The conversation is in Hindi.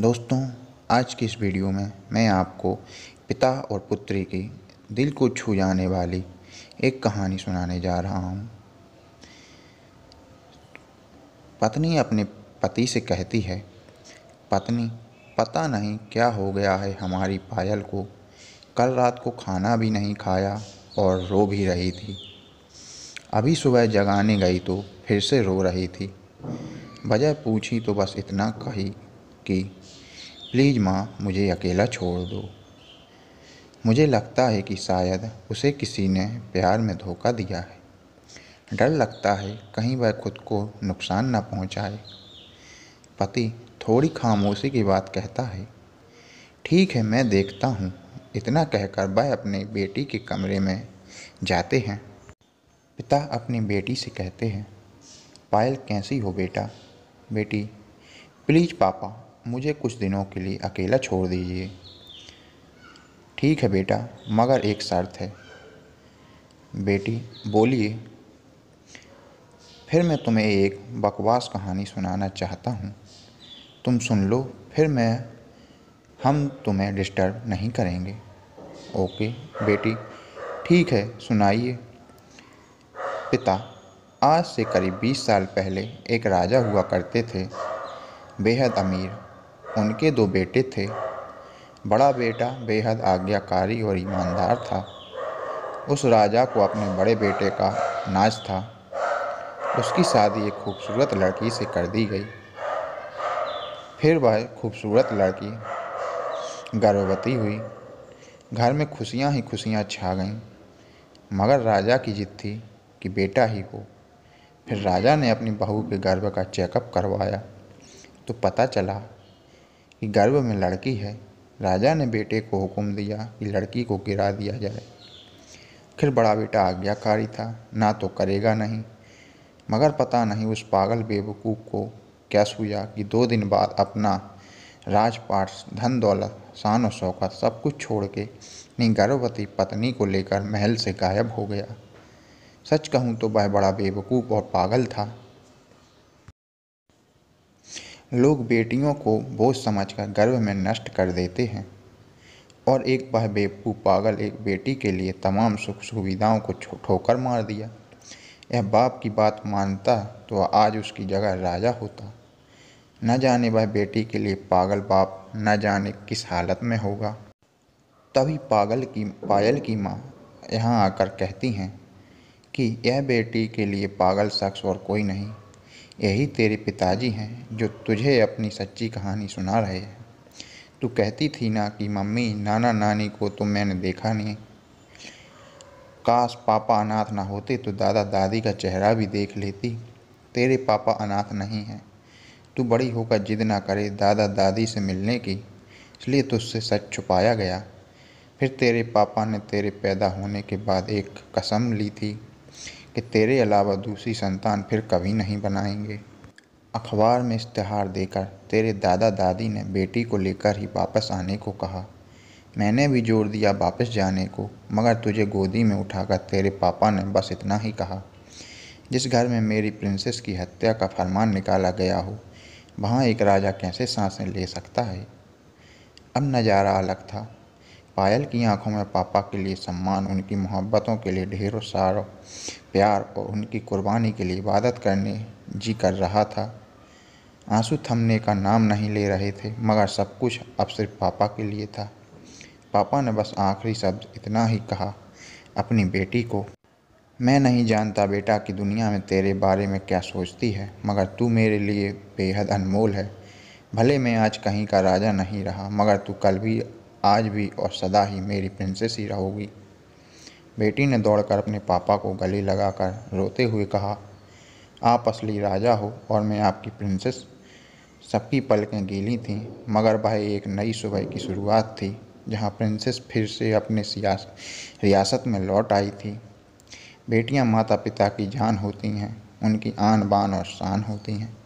दोस्तों आज की इस वीडियो में मैं आपको पिता और पुत्री की दिल को छू जाने वाली एक कहानी सुनाने जा रहा हूँ पत्नी अपने पति से कहती है पत्नी पता नहीं क्या हो गया है हमारी पायल को कल रात को खाना भी नहीं खाया और रो भी रही थी अभी सुबह जगाने गई तो फिर से रो रही थी वजह पूछी तो बस इतना कही कि प्लीज़ माँ मुझे अकेला छोड़ दो मुझे लगता है कि शायद उसे किसी ने प्यार में धोखा दिया है डर लगता है कहीं वह खुद को नुकसान न पहुंचाए। पति थोड़ी खामोशी की बात कहता है ठीक है मैं देखता हूँ इतना कहकर वह अपने बेटी के कमरे में जाते हैं पिता अपनी बेटी से कहते हैं पायल कैसी हो बेटा बेटी प्लीज़ पापा मुझे कुछ दिनों के लिए अकेला छोड़ दीजिए ठीक है बेटा मगर एक शर्त है बेटी बोलिए फिर मैं तुम्हें एक बकवास कहानी सुनाना चाहता हूँ तुम सुन लो फिर मैं हम तुम्हें डिस्टर्ब नहीं करेंगे ओके बेटी ठीक है सुनाइए पिता आज से करीब बीस साल पहले एक राजा हुआ करते थे बेहद अमीर उनके दो बेटे थे बड़ा बेटा बेहद आज्ञाकारी और ईमानदार था उस राजा को अपने बड़े बेटे का नाच था उसकी शादी एक खूबसूरत लड़की से कर दी गई फिर वह खूबसूरत लड़की गर्भवती हुई घर में खुशियां ही खुशियां छा गईं मगर राजा की जिद थी कि बेटा ही हो फिर राजा ने अपनी बहू के गर्भ का चेकअप करवाया तो पता चला कि गर्भ में लड़की है राजा ने बेटे को हुक्म दिया कि लड़की को गिरा दिया जाए फिर बड़ा बेटा आज्ञाकारी था ना तो करेगा नहीं मगर पता नहीं उस पागल बेवकूफ़ को क्या सूझा कि दो दिन बाद अपना राजपाट धन दौलत शान और शौकत सब कुछ छोड़ के अपनी गर्भवती पत्नी को लेकर महल से गायब हो गया सच कहूँ तो वह बड़ा बेवकूफ़ और पागल था लोग बेटियों को बोझ समझकर गर्भ में नष्ट कर देते हैं और एक वह बेपू पागल एक बेटी के लिए तमाम सुख सुविधाओं को ठोकर मार दिया यह बाप की बात मानता तो आज उसकी जगह राजा होता न जाने वह बेटी के लिए पागल बाप न जाने किस हालत में होगा तभी पागल की पायल की माँ यहाँ आकर कहती हैं कि यह बेटी के लिए पागल शख्स और कोई नहीं यही तेरे पिताजी हैं जो तुझे अपनी सच्ची कहानी सुना रहे हैं तू कहती थी ना कि मम्मी नाना नानी को तो मैंने देखा नहीं काश पापा अनाथ ना होते तो दादा दादी का चेहरा भी देख लेती तेरे पापा अनाथ नहीं हैं तू बड़ी होकर जिद ना करे दादा दादी से मिलने की इसलिए तुझसे सच छुपाया गया फिर तेरे पापा ने तेरे पैदा होने के बाद एक कसम ली थी कि तेरे अलावा दूसरी संतान फिर कभी नहीं बनाएंगे अखबार में इश्तहार देकर तेरे दादा दादी ने बेटी को लेकर ही वापस आने को कहा मैंने भी जोर दिया वापस जाने को मगर तुझे गोदी में उठाकर तेरे पापा ने बस इतना ही कहा जिस घर में मेरी प्रिंसेस की हत्या का फरमान निकाला गया हो वहाँ एक राजा कैसे सांसें ले सकता है अब नज़ारा अलग था पायल की आंखों में पापा के लिए सम्मान उनकी मोहब्बतों के लिए ढेरों सारों प्यार और उनकी कुर्बानी के लिए इबादत करने जी कर रहा था आंसू थमने का नाम नहीं ले रहे थे मगर सब कुछ अब सिर्फ पापा के लिए था पापा ने बस आखिरी शब्द इतना ही कहा अपनी बेटी को मैं नहीं जानता बेटा कि दुनिया में तेरे बारे में क्या सोचती है मगर तू मेरे लिए बेहद अनमोल है भले मैं आज कहीं का राजा नहीं रहा मगर तू कल भी आज भी और सदा ही मेरी प्रिंसेस ही रहोगी बेटी ने दौड़कर अपने पापा को गले लगाकर रोते हुए कहा आप असली राजा हो और मैं आपकी प्रिंसेस सबकी पलकें गीली थीं मगर वह एक नई सुबह की शुरुआत थी जहां प्रिंसेस फिर से अपने रियासत में लौट आई थी बेटियां माता पिता की जान होती हैं उनकी आन बान और शान होती हैं